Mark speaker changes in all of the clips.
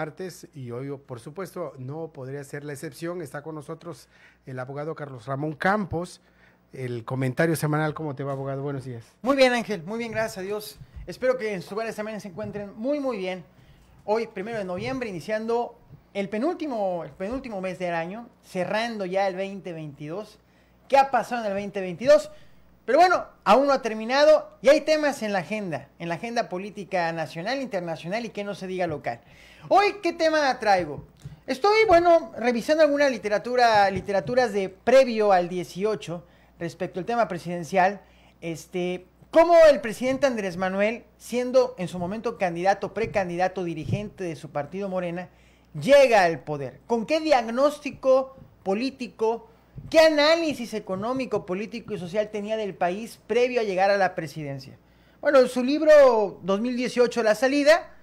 Speaker 1: martes y hoy, por supuesto, no podría ser la excepción. Está con nosotros el abogado Carlos Ramón Campos. El comentario semanal, ¿cómo te va, abogado? Buenos días. Muy bien, Ángel. Muy bien, gracias a Dios. Espero que en sus hogares también se encuentren muy, muy bien. Hoy, primero de noviembre, iniciando el penúltimo, el penúltimo mes del año, cerrando ya el 2022. ¿Qué ha pasado en el 2022? Pero bueno, aún no ha terminado y hay temas en la agenda, en la agenda política nacional, internacional y que no se diga local. Hoy, ¿qué tema traigo? Estoy, bueno, revisando alguna literatura, literaturas de previo al 18 respecto al tema presidencial. Este, cómo el presidente Andrés Manuel, siendo en su momento candidato, precandidato, dirigente de su partido Morena, llega al poder. ¿Con qué diagnóstico político, ¿Qué análisis económico, político y social tenía del país previo a llegar a la presidencia? Bueno, en su libro 2018 La salida,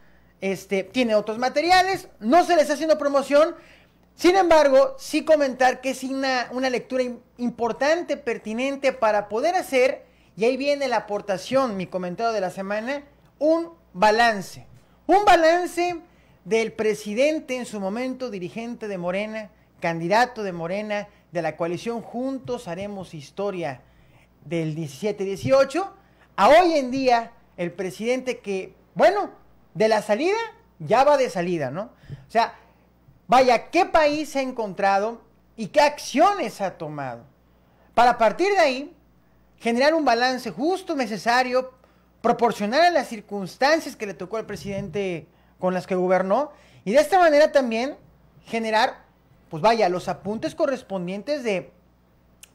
Speaker 1: este, tiene otros materiales, no se les está haciendo promoción, sin embargo, sí comentar que es una, una lectura importante, pertinente para poder hacer, y ahí viene la aportación, mi comentario de la semana, un balance. Un balance del presidente en su momento, dirigente de Morena, candidato de Morena, de la coalición Juntos Haremos Historia del 17-18, a hoy en día el presidente que, bueno, de la salida ya va de salida, ¿no? O sea, vaya, ¿qué país ha encontrado y qué acciones ha tomado? Para partir de ahí, generar un balance justo, necesario, proporcionar a las circunstancias que le tocó al presidente con las que gobernó, y de esta manera también generar pues vaya, los apuntes correspondientes de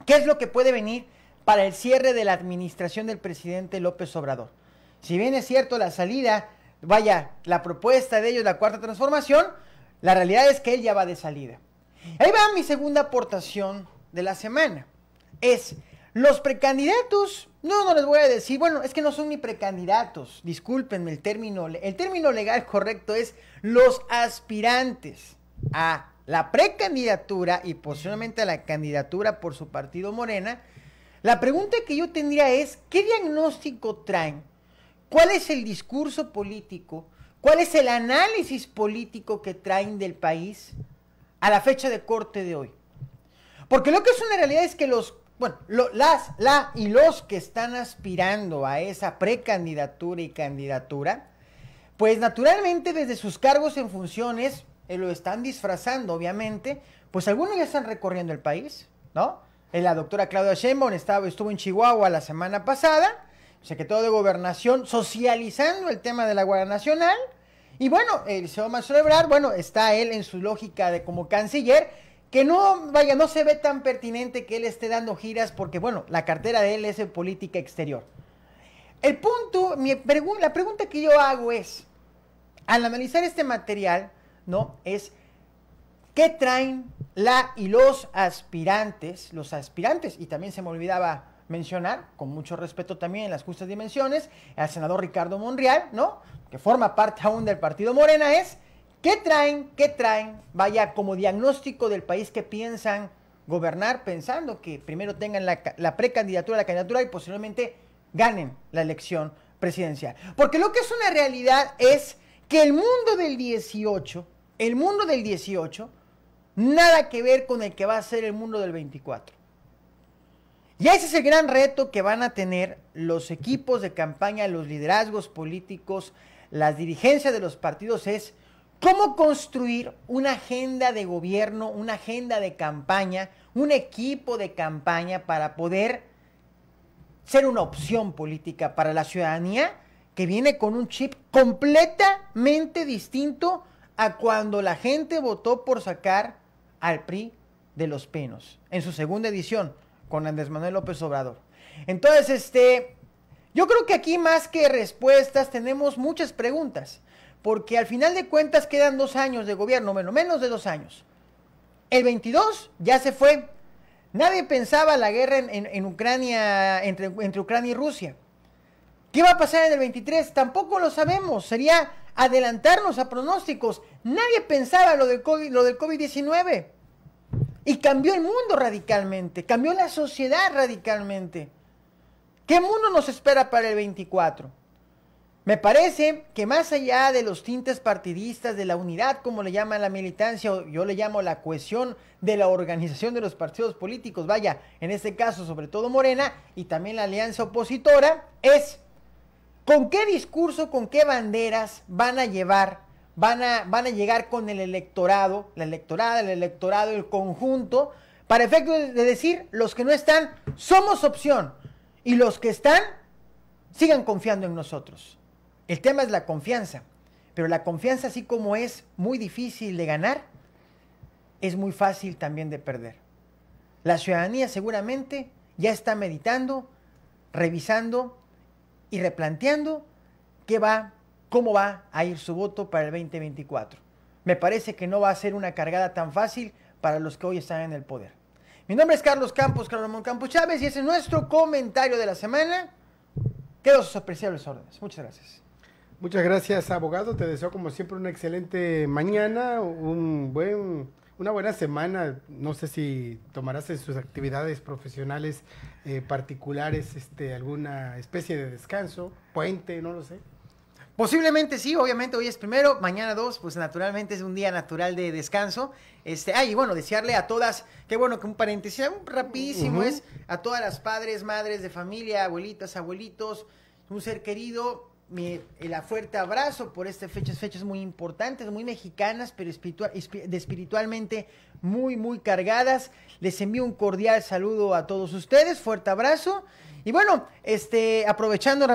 Speaker 1: qué es lo que puede venir para el cierre de la administración del presidente López Obrador. Si bien es cierto la salida, vaya, la propuesta de ellos, la cuarta transformación, la realidad es que él ya va de salida. Ahí va mi segunda aportación de la semana. Es, los precandidatos, no, no les voy a decir, bueno, es que no son ni precandidatos, discúlpenme el término, el término legal correcto es los aspirantes a la precandidatura y posiblemente la candidatura por su partido Morena, la pregunta que yo tendría es, ¿qué diagnóstico traen? ¿Cuál es el discurso político? ¿Cuál es el análisis político que traen del país a la fecha de corte de hoy? Porque lo que es una realidad es que los, bueno, las, la y los que están aspirando a esa precandidatura y candidatura, pues naturalmente desde sus cargos en funciones eh, lo están disfrazando, obviamente, pues algunos ya están recorriendo el país, ¿no? Eh, la doctora Claudia Sheinbaum estaba, estuvo en Chihuahua la semana pasada, secretario de Gobernación, socializando el tema de la Guardia Nacional. Y bueno, el señor Marcelo Ebrard, bueno, está él en su lógica de como canciller, que no, vaya, no se ve tan pertinente que él esté dando giras porque, bueno, la cartera de él es de política exterior. El punto, mi la pregunta que yo hago es, al analizar este material, ¿no? Es qué traen la y los aspirantes, los aspirantes, y también se me olvidaba mencionar, con mucho respeto también en las justas dimensiones, al senador Ricardo Monreal, ¿no? Que forma parte aún del partido Morena, es qué traen, qué traen, vaya, como diagnóstico del país que piensan gobernar, pensando que primero tengan la, la precandidatura, la candidatura y posiblemente ganen la elección presidencial. Porque lo que es una realidad es que el mundo del 18, el mundo del 18, nada que ver con el que va a ser el mundo del 24. Y ese es el gran reto que van a tener los equipos de campaña, los liderazgos políticos, las dirigencias de los partidos, es cómo construir una agenda de gobierno, una agenda de campaña, un equipo de campaña para poder ser una opción política para la ciudadanía que viene con un chip completamente distinto a cuando la gente votó por sacar al PRI de los penos en su segunda edición con Andrés Manuel López Obrador. Entonces, este, yo creo que aquí más que respuestas tenemos muchas preguntas, porque al final de cuentas quedan dos años de gobierno, menos, menos de dos años. El 22 ya se fue. Nadie pensaba la guerra en, Ucrania, entre Ucrania y Rusia. ¿Qué va a pasar en el 23? Tampoco lo sabemos. Sería adelantarnos a pronósticos. Nadie pensaba lo del COVID-19. Lo del COVID y cambió el mundo radicalmente, cambió la sociedad radicalmente. ¿Qué mundo nos espera para el 24? Me parece que más allá de los tintes partidistas, de la unidad, como le llama la militancia, o yo le llamo la cohesión de la organización de los partidos políticos, vaya, en este caso sobre todo Morena y también la alianza opositora, es ¿Con qué discurso, con qué banderas van a llevar, van a, van a llegar con el electorado, la electorada, el electorado, el conjunto, para efecto de decir, los que no están, somos opción, y los que están, sigan confiando en nosotros? El tema es la confianza, pero la confianza, así como es muy difícil de ganar, es muy fácil también de perder. La ciudadanía seguramente ya está meditando, revisando y replanteando qué va, cómo va a ir su voto para el 2024. Me parece que no va a ser una cargada tan fácil para los que hoy están en el poder. Mi nombre es Carlos Campos, Carlos Ramón Campos Chávez, y ese es nuestro comentario de la semana. Quedo a sus apreciables órdenes. Muchas gracias. Muchas gracias, abogado. Te deseo, como siempre, una excelente mañana, un buen una buena semana. No sé si tomarás en sus actividades profesionales eh, particulares este, alguna especie de descanso, puente, no lo sé. Posiblemente sí, obviamente hoy es primero, mañana dos, pues naturalmente es un día natural de descanso. Este, ay, y bueno, desearle a todas, qué bueno que un paréntesis rapidísimo es a todas las padres, madres de familia, abuelitas, abuelitos, un ser querido, la el fuerte abrazo por estas fechas, fechas muy importantes, muy mexicanas, pero espiritual, espiritualmente muy, muy cargadas. Les envío un cordial saludo a todos ustedes, fuerte abrazo. Y bueno, este, aprovechando,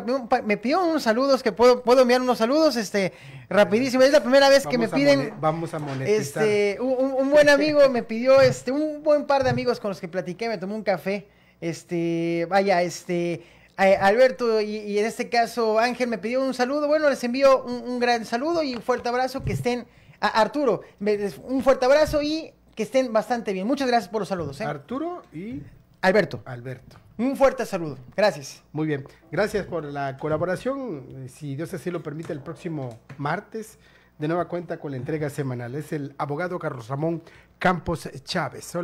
Speaker 1: me pidió unos saludos, que puedo, puedo enviar unos saludos, este, rapidísimo. Es la primera vez que me piden. Vamos a monetizar. Este, un, buen amigo me pidió, este, un buen par de amigos con los que platiqué, me tomó un café. Este, vaya, este, eh, Alberto y, en este caso Ángel me pidió un saludo. Bueno, les envío un, gran saludo y un fuerte abrazo. Que estén, a Arturo, un fuerte abrazo y que estén bastante bien. Muchas gracias por los saludos. ¿eh? Arturo y Alberto. Alberto. Un fuerte saludo. Gracias. Muy bien. Gracias por la colaboración. Si Dios así lo permite, el próximo martes, de nueva cuenta con la entrega semanal. Es el abogado Carlos Ramón Campos Chávez.